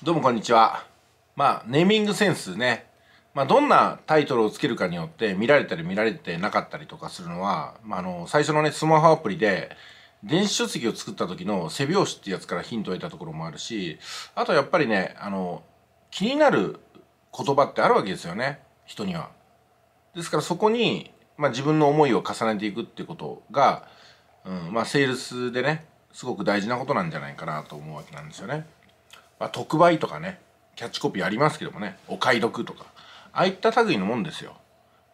どうもこんにちは。まあ、ネーミングセンスね。まあ、どんなタイトルをつけるかによって見られたり見られてなかったりとかするのは、まあ、あの、最初のね、スマホアプリで、電子書籍を作った時の背表紙ってやつからヒントを得たところもあるし、あとやっぱりね、あの、気になる言葉ってあるわけですよね。人には。ですからそこに、まあ、自分の思いを重ねていくっていうことが、うん、まあ、セールスでね、すごく大事なことなんじゃないかなと思うわけなんですよね。まあ、特売とかねキャッチコピーありますけどもねお買い得とかああいった類のもんですよ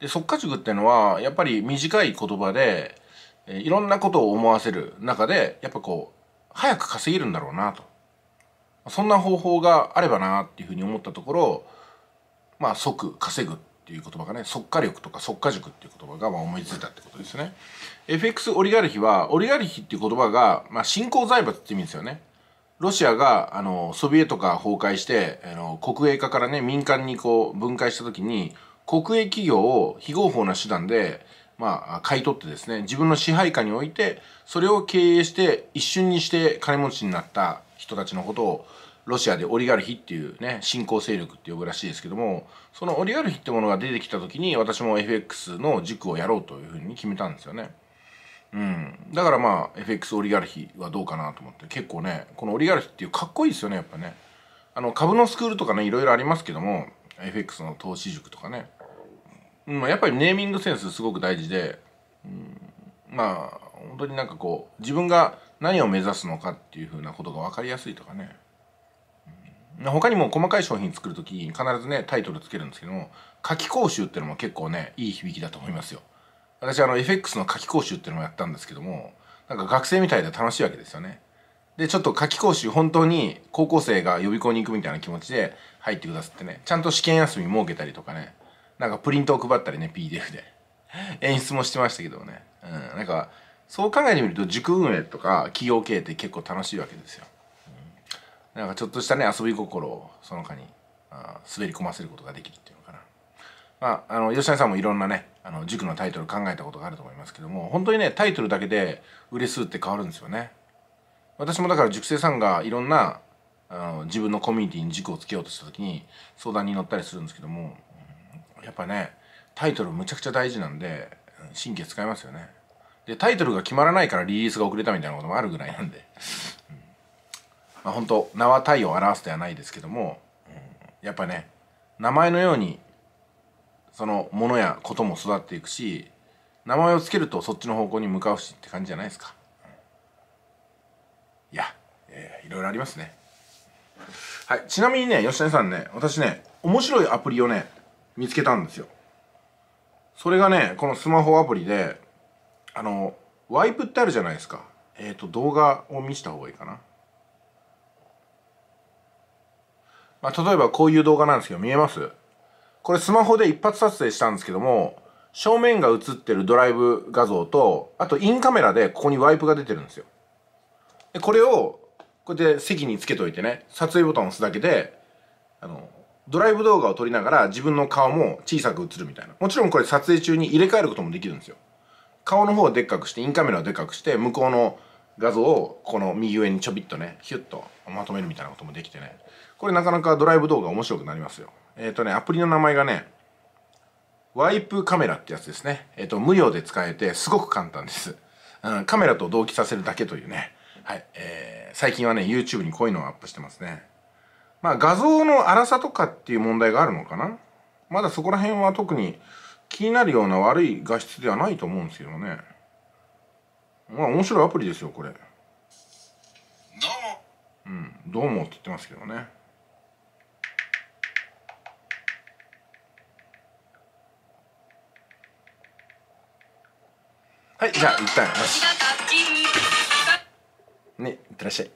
で即価塾っていうのはやっぱり短い言葉でいろんなことを思わせる中でやっぱこう早く稼げるんだろうなとそんな方法があればなっていうふうに思ったところまあ即稼ぐっていう言葉がね即価力とか即価塾っていう言葉がまあ思いついたってことですね FX オリガルヒはオリガルヒっていう言葉が、まあ、新興財閥って意味ですよねロシアがあのソビエトが崩壊してあの国営化からね民間にこう分解した時に国営企業を非合法な手段で、まあ、買い取ってですね自分の支配下に置いてそれを経営して一瞬にして金持ちになった人たちのことをロシアでオリガルヒっていうね新興勢力って呼ぶらしいですけどもそのオリガルヒってものが出てきた時に私も FX の塾をやろうというふうに決めたんですよね。うん、だからまあ FX オリガルヒはどうかなと思って結構ねこのオリガルヒっていうかっこいいですよねやっぱねあの株のスクールとかねいろいろありますけども FX の投資塾とかね、うん、やっぱりネーミングセンスすごく大事で、うん、まあ本当になんかこう自分が何を目指すのかっていうふうなことが分かりやすいとかね、うん、他にも細かい商品作る時必ずねタイトルつけるんですけども夏季講習ってのも結構ねいい響きだと思いますよ私あの FX の夏季講習っていうのもやったんですけどもなんか学生みたいで楽しいわけですよねでちょっと夏季講習本当に高校生が予備校に行くみたいな気持ちで入ってくださってねちゃんと試験休み設けたりとかねなんかプリントを配ったりね PDF で演出もしてましたけどねうんなんかそう考えてみると塾運営とか企業経営って結構楽しいわけですよ、なんかちょっとしたね遊び心をその他に滑り込ませることができるっていうのまあ、あの吉谷さんもいろんなねあの塾のタイトル考えたことがあると思いますけども本当にねタイトルだけで売れ数って変わるんですよね私もだから塾生さんがいろんなあの自分のコミュニティに塾をつけようとした時に相談に乗ったりするんですけどもやっぱねタイトルむちゃくちゃ大事なんで神経使いますよねでタイトルが決まらないからリリースが遅れたみたいなこともあるぐらいなんで、まあ、本当名は体を表すではないですけども、うん、やっぱね名前のようにそのものやことも育っていくし名前を付けるとそっちの方向に向かうしって感じじゃないですか。いや、えー、いろいろありますね。はい、ちなみにね、吉谷さんね、私ね、面白いアプリをね、見つけたんですよ。それがね、このスマホアプリで、あの、ワイプってあるじゃないですか。えっ、ー、と、動画を見した方がいいかな。まあ、例えばこういう動画なんですけど、見えますこれスマホで一発撮影したんですけども、正面が映ってるドライブ画像と、あとインカメラでここにワイプが出てるんですよ。で、これを、こうやって席につけといてね、撮影ボタンを押すだけで、あの、ドライブ動画を撮りながら自分の顔も小さく映るみたいな。もちろんこれ撮影中に入れ替えることもできるんですよ。顔の方をでっかくして、インカメラをでっかくして、向こうの画像をこの右上にちょびっとねヒュッとまとめるみたいなこともできてねこれなかなかドライブ動画面白くなりますよえっ、ー、とねアプリの名前がねワイプカメラってやつですねえっ、ー、と無料で使えてすごく簡単です、うん、カメラと同期させるだけというねはい、えー、最近はね YouTube にこういうのをアップしてますねまあ画像の粗さとかっていう問題があるのかなまだそこら辺は特に気になるような悪い画質ではないと思うんですけどねまあ面白いアプリですよこれどうもうんどうもって言ってますけどねはいじゃあ一旦よしねいってらっしゃい